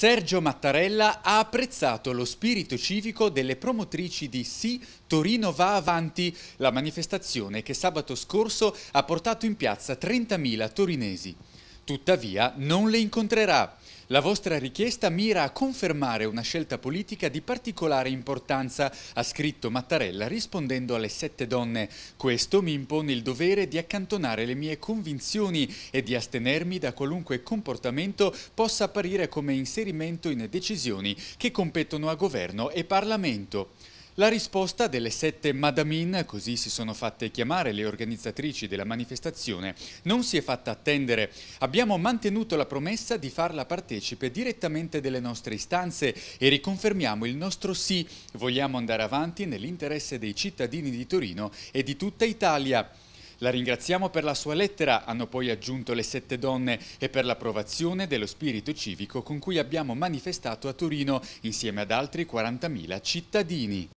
Sergio Mattarella ha apprezzato lo spirito civico delle promotrici di Sì, Torino va avanti, la manifestazione che sabato scorso ha portato in piazza 30.000 torinesi. Tuttavia non le incontrerà. La vostra richiesta mira a confermare una scelta politica di particolare importanza, ha scritto Mattarella rispondendo alle sette donne. Questo mi impone il dovere di accantonare le mie convinzioni e di astenermi da qualunque comportamento possa apparire come inserimento in decisioni che competono a governo e Parlamento. La risposta delle sette Madamin, così si sono fatte chiamare le organizzatrici della manifestazione, non si è fatta attendere. Abbiamo mantenuto la promessa di farla partecipe direttamente delle nostre istanze e riconfermiamo il nostro sì. Vogliamo andare avanti nell'interesse dei cittadini di Torino e di tutta Italia. La ringraziamo per la sua lettera, hanno poi aggiunto le sette donne, e per l'approvazione dello spirito civico con cui abbiamo manifestato a Torino insieme ad altri 40.000 cittadini.